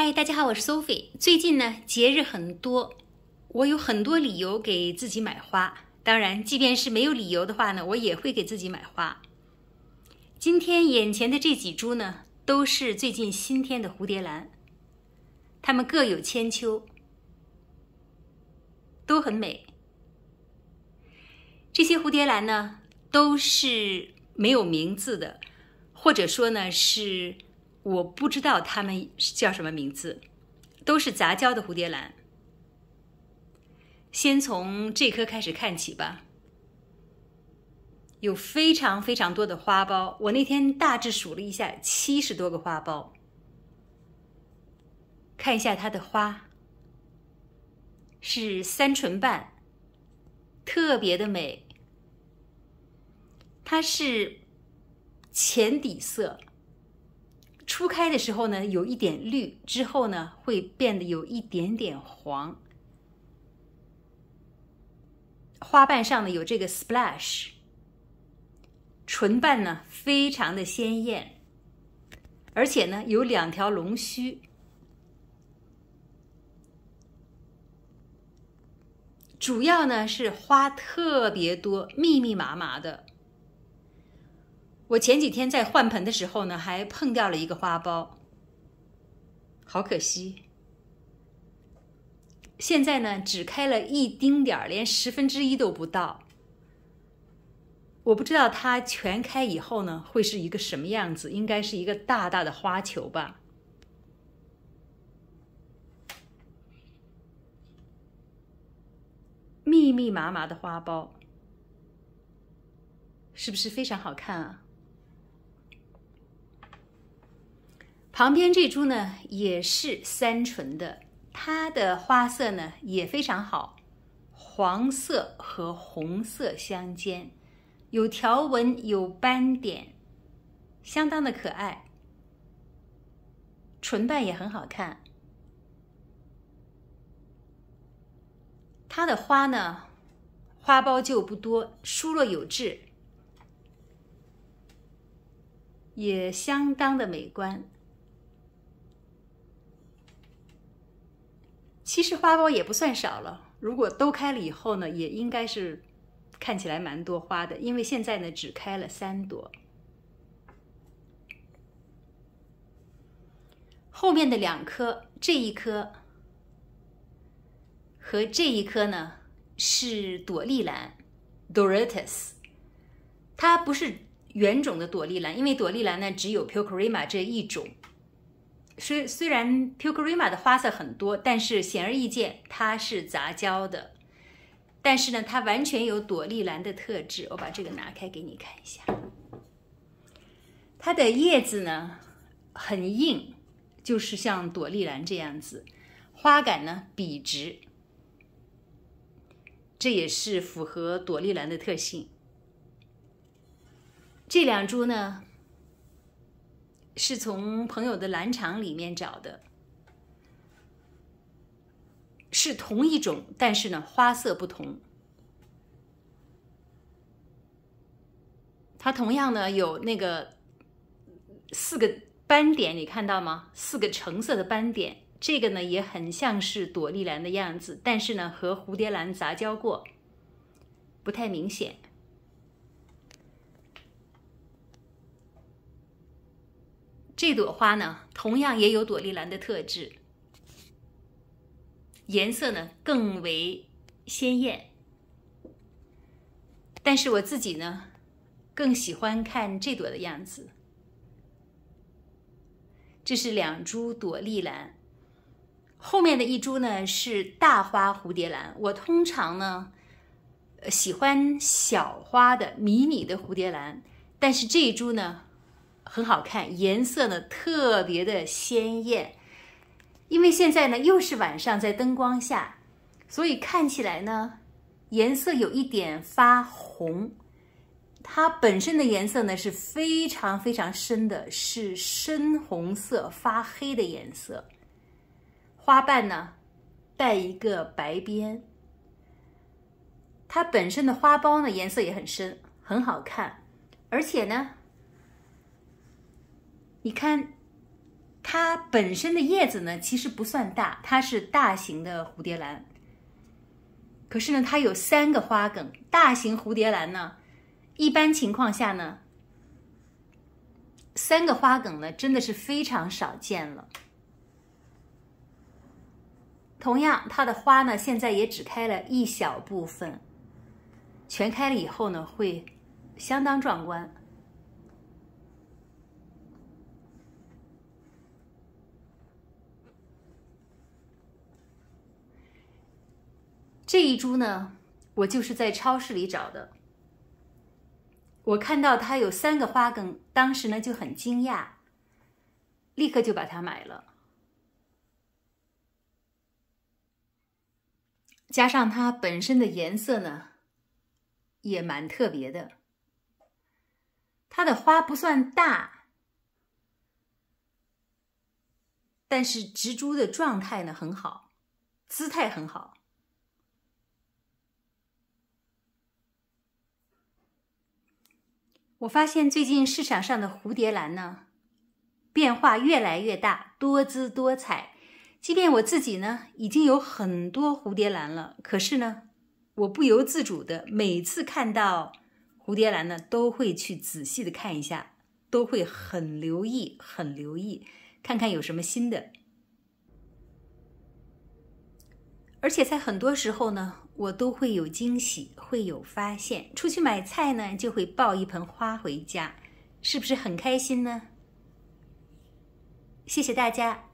嗨，大家好，我是 Sophie。最近呢，节日很多，我有很多理由给自己买花。当然，即便是没有理由的话呢，我也会给自己买花。今天眼前的这几株呢，都是最近新添的蝴蝶兰，它们各有千秋，都很美。这些蝴蝶兰呢，都是没有名字的，或者说呢是。我不知道它们叫什么名字，都是杂交的蝴蝶兰。先从这颗开始看起吧。有非常非常多的花苞，我那天大致数了一下，七十多个花苞。看一下它的花，是三唇瓣，特别的美。它是浅底色。初开的时候呢，有一点绿，之后呢，会变得有一点点黄。花瓣上呢有这个 splash，唇瓣呢非常的鲜艳，而且呢有两条龙须，主要呢是花特别多，密密麻麻的。我前几天在换盆的时候呢，还碰掉了一个花苞，好可惜。现在呢，只开了一丁点儿，连十分之一都不到。我不知道它全开以后呢，会是一个什么样子？应该是一个大大的花球吧？密密麻麻的花苞，是不是非常好看啊？旁边这株呢也是三纯的，它的花色呢也非常好，黄色和红色相间，有条纹，有斑点，相当的可爱。纯瓣也很好看。它的花呢，花苞就不多，疏落有致，也相当的美观。其实花苞也不算少了，如果都开了以后呢，也应该是看起来蛮多花的。因为现在呢，只开了三朵，后面的两颗，这一颗和这一颗呢，是朵丽兰 d o r i t u s 它不是原种的朵丽兰，因为朵丽兰呢只有 p u c o c a r i m a 这一种。虽虽然 p c k r i m a 的花色很多，但是显而易见它是杂交的。但是呢，它完全有朵丽兰的特质。我把这个拿开给你看一下，它的叶子呢很硬，就是像朵丽兰这样子。花杆呢笔直，这也是符合朵丽兰的特性。这两株呢？是从朋友的兰场里面找的，是同一种，但是呢花色不同。它同样呢有那个四个斑点，你看到吗？四个橙色的斑点，这个呢也很像是朵丽兰的样子，但是呢和蝴蝶兰杂交过，不太明显。这朵花呢，同样也有朵丽兰的特质，颜色呢更为鲜艳。但是我自己呢，更喜欢看这朵的样子。这是两株朵丽兰，后面的一株呢是大花蝴蝶兰。我通常呢，喜欢小花的、迷你的蝴蝶兰，但是这一株呢。很好看，颜色呢特别的鲜艳，因为现在呢又是晚上，在灯光下，所以看起来呢颜色有一点发红。它本身的颜色呢是非常非常深的，是深红色发黑的颜色。花瓣呢带一个白边，它本身的花苞呢颜色也很深，很好看，而且呢。你看，它本身的叶子呢，其实不算大，它是大型的蝴蝶兰。可是呢，它有三个花梗。大型蝴蝶兰呢，一般情况下呢，三个花梗呢，真的是非常少见了。同样，它的花呢，现在也只开了一小部分，全开了以后呢，会相当壮观。这一株呢，我就是在超市里找的。我看到它有三个花梗，当时呢就很惊讶，立刻就把它买了。加上它本身的颜色呢，也蛮特别的。它的花不算大，但是植株的状态呢很好，姿态很好。我发现最近市场上的蝴蝶兰呢，变化越来越大，多姿多彩。即便我自己呢，已经有很多蝴蝶兰了，可是呢，我不由自主的，每次看到蝴蝶兰呢，都会去仔细的看一下，都会很留意，很留意，看看有什么新的。而且在很多时候呢，我都会有惊喜，会有发现。出去买菜呢，就会抱一盆花回家，是不是很开心呢？谢谢大家。